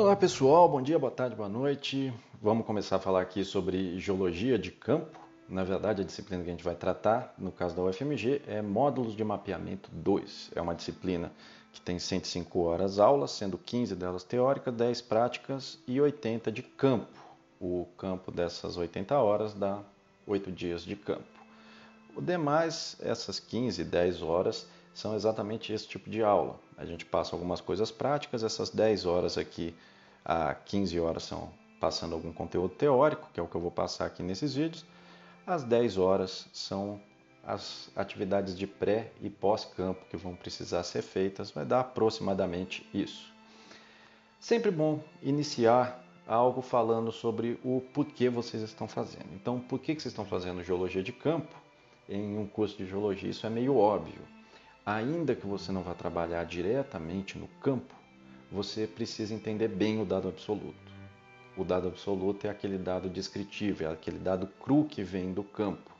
Olá pessoal, bom dia, boa tarde, boa noite. Vamos começar a falar aqui sobre geologia de campo. Na verdade, a disciplina que a gente vai tratar, no caso da UFMG, é Módulos de Mapeamento 2. É uma disciplina que tem 105 horas aulas, sendo 15 delas teóricas, 10 práticas e 80 de campo. O campo dessas 80 horas dá 8 dias de campo. O demais, essas 15, 10 horas, são exatamente esse tipo de aula. A gente passa algumas coisas práticas, essas 10 horas aqui a 15 horas são passando algum conteúdo teórico, que é o que eu vou passar aqui nesses vídeos. As 10 horas são as atividades de pré e pós-campo que vão precisar ser feitas, vai dar aproximadamente isso. Sempre bom iniciar algo falando sobre o porquê vocês estão fazendo. Então, por que vocês estão fazendo geologia de campo? Em um curso de geologia, isso é meio óbvio ainda que você não vá trabalhar diretamente no campo, você precisa entender bem o dado absoluto. O dado absoluto é aquele dado descritivo, é aquele dado cru que vem do campo.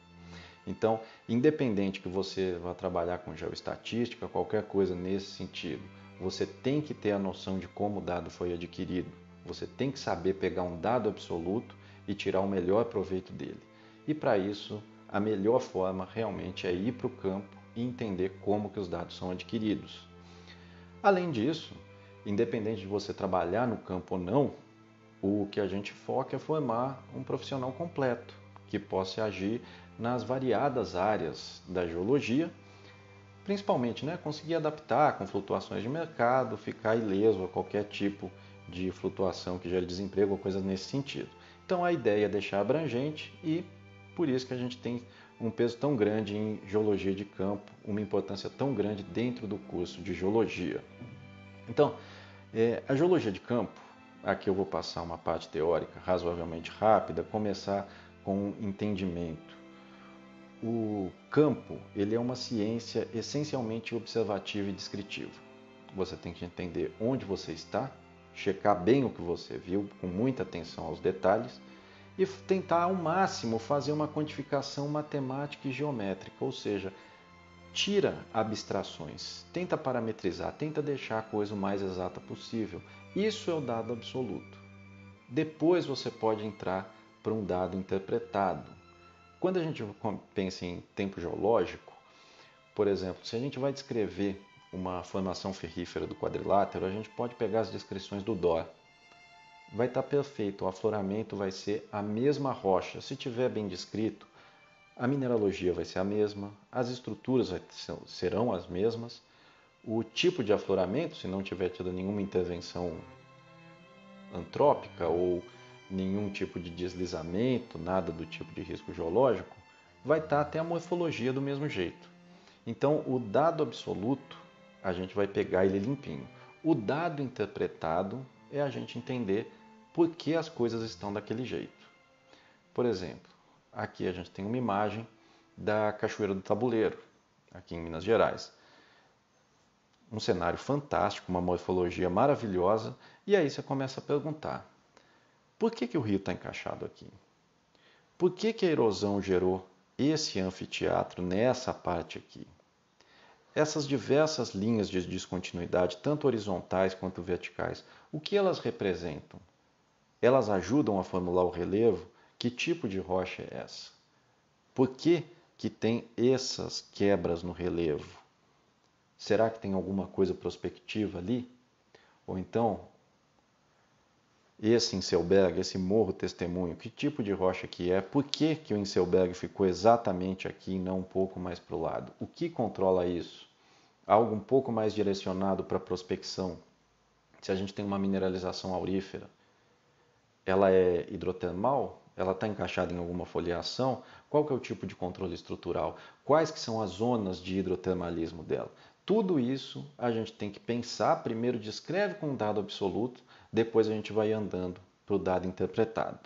Então, independente que você vá trabalhar com geoestatística, qualquer coisa nesse sentido, você tem que ter a noção de como o dado foi adquirido. Você tem que saber pegar um dado absoluto e tirar o melhor proveito dele. E para isso, a melhor forma realmente é ir para o campo entender como que os dados são adquiridos. Além disso, independente de você trabalhar no campo ou não, o que a gente foca é formar um profissional completo que possa agir nas variadas áreas da geologia, principalmente né, conseguir adaptar com flutuações de mercado, ficar ileso a qualquer tipo de flutuação que gere desemprego ou coisas nesse sentido. Então a ideia é deixar abrangente e por isso que a gente tem um peso tão grande em geologia de campo, uma importância tão grande dentro do curso de geologia. Então, é, a geologia de campo, aqui eu vou passar uma parte teórica razoavelmente rápida, começar com um entendimento. O campo ele é uma ciência essencialmente observativa e descritiva. Você tem que entender onde você está, checar bem o que você viu, com muita atenção aos detalhes e tentar ao máximo fazer uma quantificação matemática e geométrica, ou seja, tira abstrações, tenta parametrizar, tenta deixar a coisa o mais exata possível. Isso é o dado absoluto. Depois você pode entrar para um dado interpretado. Quando a gente pensa em tempo geológico, por exemplo, se a gente vai descrever uma formação ferrífera do quadrilátero, a gente pode pegar as descrições do Dor vai estar tá perfeito, o afloramento vai ser a mesma rocha. Se tiver bem descrito, a mineralogia vai ser a mesma, as estruturas serão as mesmas, o tipo de afloramento, se não tiver tido nenhuma intervenção antrópica ou nenhum tipo de deslizamento, nada do tipo de risco geológico, vai estar tá até a morfologia do mesmo jeito. Então, o dado absoluto, a gente vai pegar ele limpinho. O dado interpretado é a gente entender por que as coisas estão daquele jeito. Por exemplo, aqui a gente tem uma imagem da Cachoeira do Tabuleiro, aqui em Minas Gerais. Um cenário fantástico, uma morfologia maravilhosa, e aí você começa a perguntar: por que, que o rio está encaixado aqui? Por que, que a erosão gerou esse anfiteatro nessa parte aqui? Essas diversas linhas de descontinuidade, tanto horizontais quanto verticais, o que elas representam? Elas ajudam a formular o relevo. Que tipo de rocha é essa? Por que, que tem essas quebras no relevo? Será que tem alguma coisa prospectiva ali? Ou então, esse Inselberg, esse morro testemunho, que tipo de rocha que é? Por que, que o Inselberg ficou exatamente aqui e não um pouco mais para o lado? O que controla isso? Algo um pouco mais direcionado para a prospecção. Se a gente tem uma mineralização aurífera, ela é hidrotermal? Ela está encaixada em alguma foliação? Qual que é o tipo de controle estrutural? Quais que são as zonas de hidrotermalismo dela? Tudo isso a gente tem que pensar, primeiro descreve com um dado absoluto, depois a gente vai andando para o dado interpretado.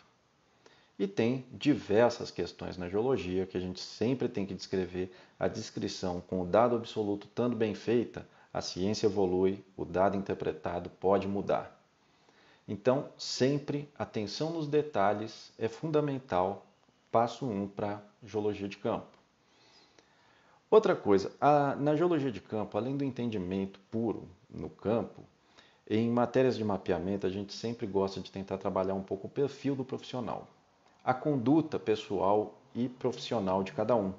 E tem diversas questões na geologia que a gente sempre tem que descrever a descrição com o dado absoluto estando bem feita, a ciência evolui, o dado interpretado pode mudar. Então, sempre atenção nos detalhes é fundamental. Passo 1 um para geologia de campo. Outra coisa, a, na geologia de campo, além do entendimento puro no campo, em matérias de mapeamento, a gente sempre gosta de tentar trabalhar um pouco o perfil do profissional, a conduta pessoal e profissional de cada um,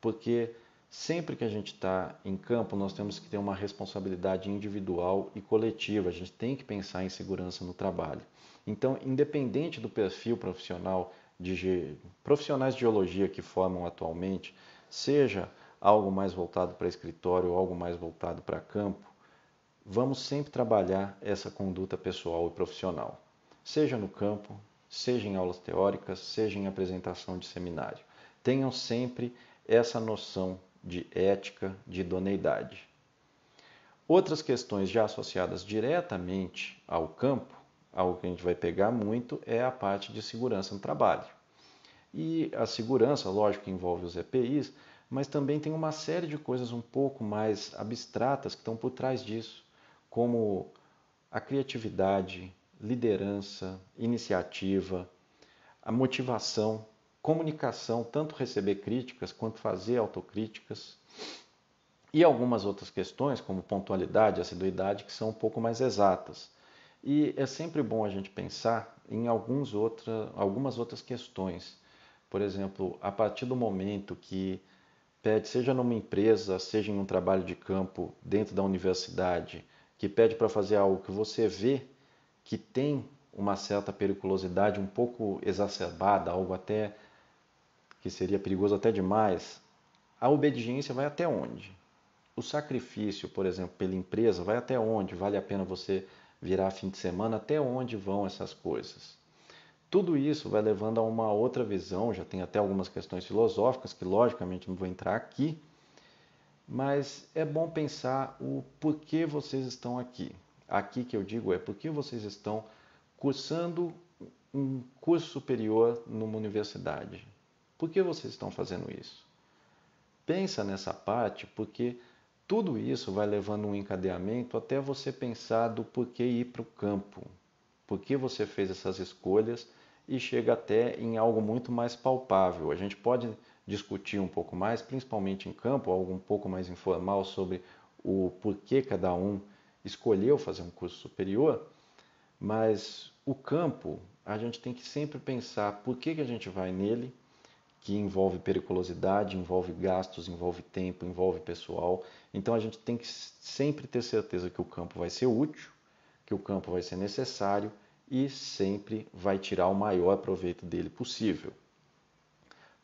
porque Sempre que a gente está em campo, nós temos que ter uma responsabilidade individual e coletiva. A gente tem que pensar em segurança no trabalho. Então, independente do perfil profissional de ge... profissionais de geologia que formam atualmente, seja algo mais voltado para escritório ou algo mais voltado para campo, vamos sempre trabalhar essa conduta pessoal e profissional, seja no campo, seja em aulas teóricas, seja em apresentação de seminário. Tenham sempre essa noção de ética, de idoneidade. Outras questões já associadas diretamente ao campo, algo que a gente vai pegar muito, é a parte de segurança no trabalho. E a segurança, lógico, envolve os EPIs, mas também tem uma série de coisas um pouco mais abstratas que estão por trás disso, como a criatividade, liderança, iniciativa, a motivação comunicação, tanto receber críticas quanto fazer autocríticas. E algumas outras questões, como pontualidade, assiduidade, que são um pouco mais exatas. E é sempre bom a gente pensar em alguns outra, algumas outras questões. Por exemplo, a partir do momento que pede, seja numa empresa, seja em um trabalho de campo dentro da universidade, que pede para fazer algo que você vê que tem uma certa periculosidade um pouco exacerbada, algo até que seria perigoso até demais, a obediência vai até onde? O sacrifício, por exemplo, pela empresa, vai até onde? Vale a pena você virar fim de semana? Até onde vão essas coisas? Tudo isso vai levando a uma outra visão, já tem até algumas questões filosóficas que logicamente não vou entrar aqui, mas é bom pensar o porquê vocês estão aqui. Aqui que eu digo é porque vocês estão cursando um curso superior numa universidade. Por que vocês estão fazendo isso? Pensa nessa parte, porque tudo isso vai levando um encadeamento até você pensar do porquê ir para o campo, por que você fez essas escolhas e chega até em algo muito mais palpável. A gente pode discutir um pouco mais, principalmente em campo, algo um pouco mais informal sobre o porquê cada um escolheu fazer um curso superior, mas o campo a gente tem que sempre pensar por que, que a gente vai nele, que envolve periculosidade, envolve gastos, envolve tempo, envolve pessoal. Então a gente tem que sempre ter certeza que o campo vai ser útil, que o campo vai ser necessário e sempre vai tirar o maior proveito dele possível.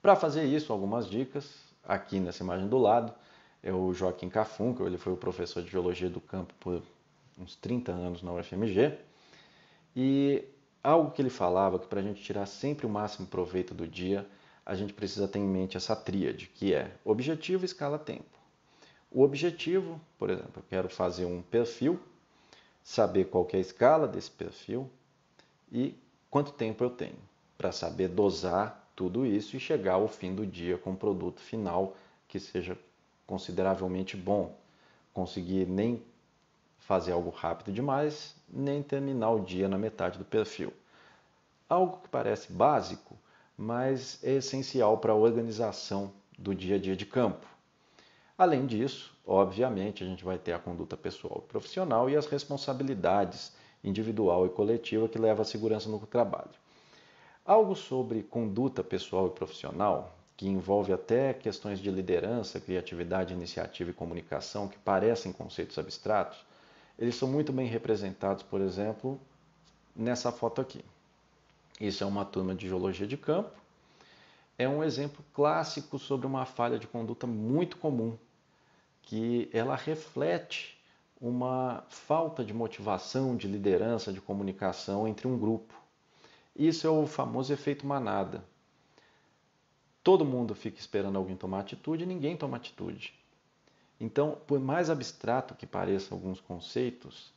Para fazer isso, algumas dicas aqui nessa imagem do lado é o Joaquim Cafunco, ele foi o professor de geologia do campo por uns 30 anos na UFMG. E algo que ele falava que para a gente tirar sempre o máximo proveito do dia a gente precisa ter em mente essa tríade, que é objetivo, escala, tempo. O objetivo, por exemplo, eu quero fazer um perfil, saber qual é a escala desse perfil e quanto tempo eu tenho para saber dosar tudo isso e chegar ao fim do dia com um produto final que seja consideravelmente bom. Conseguir nem fazer algo rápido demais, nem terminar o dia na metade do perfil. Algo que parece básico, mas é essencial para a organização do dia a dia de campo. Além disso, obviamente, a gente vai ter a conduta pessoal e profissional e as responsabilidades individual e coletiva que leva à segurança no trabalho. Algo sobre conduta pessoal e profissional, que envolve até questões de liderança, criatividade, iniciativa e comunicação, que parecem conceitos abstratos, eles são muito bem representados, por exemplo, nessa foto aqui. Isso é uma turma de geologia de campo. É um exemplo clássico sobre uma falha de conduta muito comum, que ela reflete uma falta de motivação, de liderança, de comunicação entre um grupo. Isso é o famoso efeito manada. Todo mundo fica esperando alguém tomar atitude e ninguém toma atitude. Então, por mais abstrato que pareçam alguns conceitos,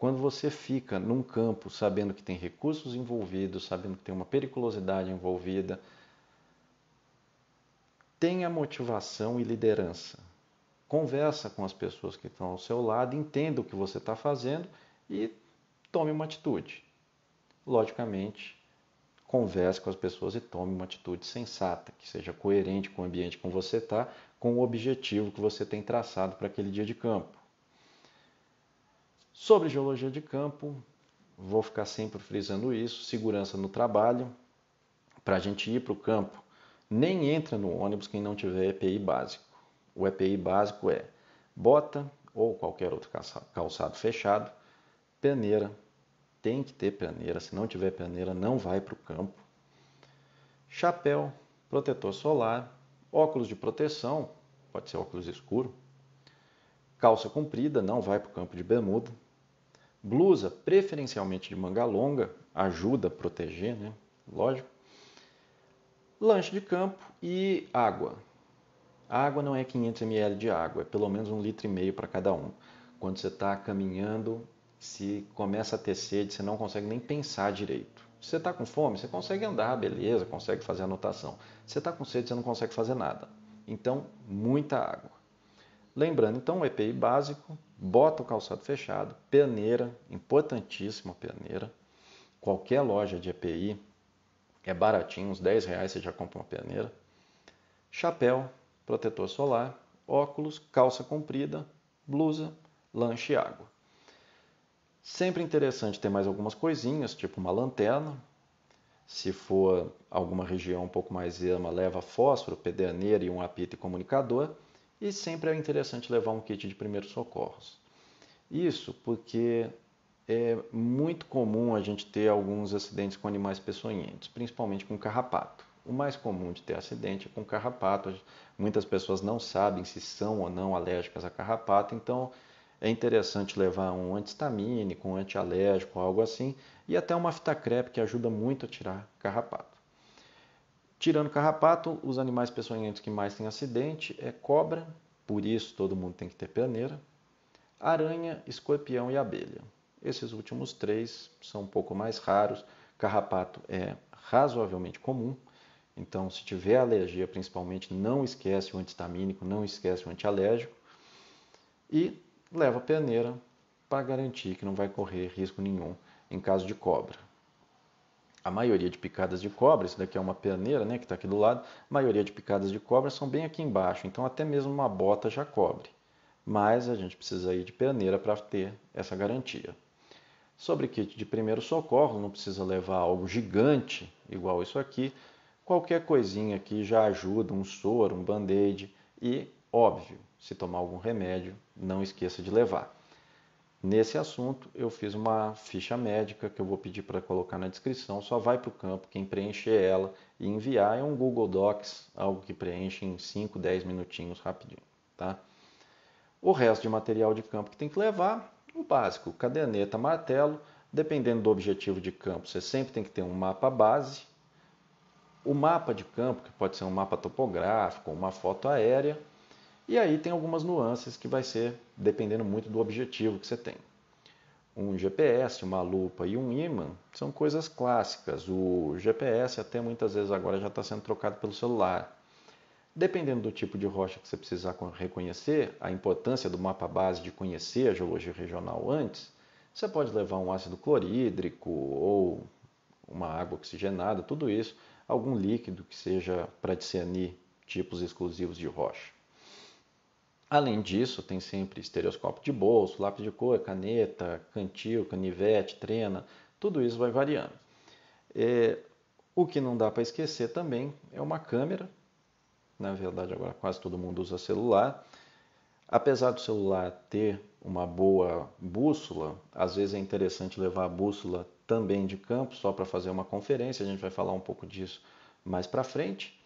quando você fica num campo sabendo que tem recursos envolvidos, sabendo que tem uma periculosidade envolvida, tenha motivação e liderança. Conversa com as pessoas que estão ao seu lado, entenda o que você está fazendo e tome uma atitude. Logicamente, converse com as pessoas e tome uma atitude sensata, que seja coerente com o ambiente que você está, com o objetivo que você tem traçado para aquele dia de campo. Sobre geologia de campo, vou ficar sempre frisando isso, segurança no trabalho, para a gente ir para o campo. Nem entra no ônibus quem não tiver EPI básico. O EPI básico é bota ou qualquer outro calçado fechado, peneira, tem que ter peneira, se não tiver peneira não vai para o campo. Chapéu, protetor solar, óculos de proteção, pode ser óculos escuro, calça comprida, não vai para o campo de bermuda, Blusa, preferencialmente de manga longa, ajuda a proteger, né? Lógico. Lanche de campo e água. A água não é 500 ml de água, é pelo menos um litro e meio para cada um. Quando você está caminhando, se começa a ter sede, você não consegue nem pensar direito. Se você está com fome, você consegue andar, beleza, consegue fazer anotação. Se você está com sede, você não consegue fazer nada. Então, muita água. Lembrando, então, o EPI básico, bota o calçado fechado, peneira, importantíssima peneira. Qualquer loja de EPI é baratinho, uns 10 reais você já compra uma peneira. Chapéu, protetor solar, óculos, calça comprida, blusa, lanche e água. Sempre interessante ter mais algumas coisinhas, tipo uma lanterna. Se for alguma região um pouco mais erma, leva fósforo, pederneira e um apito e comunicador. E sempre é interessante levar um kit de primeiros socorros. Isso porque é muito comum a gente ter alguns acidentes com animais peçonhentos, principalmente com carrapato. O mais comum de ter acidente é com carrapato. Muitas pessoas não sabem se são ou não alérgicas a carrapato, então é interessante levar um antihistamínico, um antialérgico, algo assim, e até uma fita crepe que ajuda muito a tirar carrapato. Tirando carrapato, os animais peçonhentos que mais têm acidente é cobra, por isso todo mundo tem que ter peneira, aranha, escorpião e abelha. Esses últimos três são um pouco mais raros. Carrapato é razoavelmente comum, então se tiver alergia, principalmente, não esquece o antistamínico, não esquece o antialérgico e leva a peneira para garantir que não vai correr risco nenhum em caso de cobra a maioria de picadas de cobra, isso daqui é uma peneira né, que está aqui do lado, a maioria de picadas de cobra são bem aqui embaixo, então até mesmo uma bota já cobre. Mas a gente precisa ir de peneira para ter essa garantia. Sobre kit de primeiro socorro, não precisa levar algo gigante, igual isso aqui. Qualquer coisinha aqui já ajuda, um soro, um band-aid e, óbvio, se tomar algum remédio, não esqueça de levar. Nesse assunto, eu fiz uma ficha médica que eu vou pedir para colocar na descrição. Só vai para o campo quem preencher ela e enviar. É um Google Docs, algo que preenche em 5, 10 minutinhos rapidinho. Tá? O resto de material de campo que tem que levar, o básico, caderneta, martelo. Dependendo do objetivo de campo, você sempre tem que ter um mapa base. O mapa de campo, que pode ser um mapa topográfico, uma foto aérea, e aí tem algumas nuances que vai ser dependendo muito do objetivo que você tem. Um GPS, uma lupa e um ímã são coisas clássicas. O GPS até muitas vezes agora já está sendo trocado pelo celular. Dependendo do tipo de rocha que você precisar reconhecer, a importância do mapa base de conhecer a geologia regional antes, você pode levar um ácido clorídrico ou uma água oxigenada, tudo isso, algum líquido que seja para discernir tipos exclusivos de rocha. Além disso, tem sempre estereoscópio de bolso, lápis de cor, caneta, cantil, canivete, trena, tudo isso vai variando. É, o que não dá para esquecer também é uma câmera. Na verdade, agora quase todo mundo usa celular. Apesar do celular ter uma boa bússola, às vezes é interessante levar a bússola também de campo só para fazer uma conferência. A gente vai falar um pouco disso mais para frente.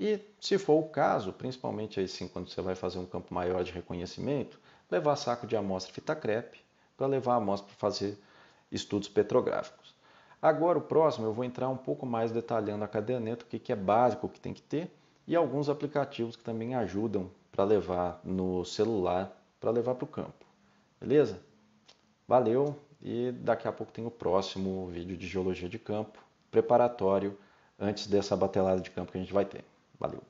E, se for o caso, principalmente aí sim quando você vai fazer um campo maior de reconhecimento, levar saco de amostra fita crepe para levar a amostra para fazer estudos petrográficos. Agora, o próximo, eu vou entrar um pouco mais detalhando a caderneta, o que, que é básico, o que tem que ter, e alguns aplicativos que também ajudam para levar no celular, para levar para o campo. Beleza? Valeu e daqui a pouco tem o próximo vídeo de geologia de campo, preparatório, antes dessa batelada de campo que a gente vai ter. Valeu!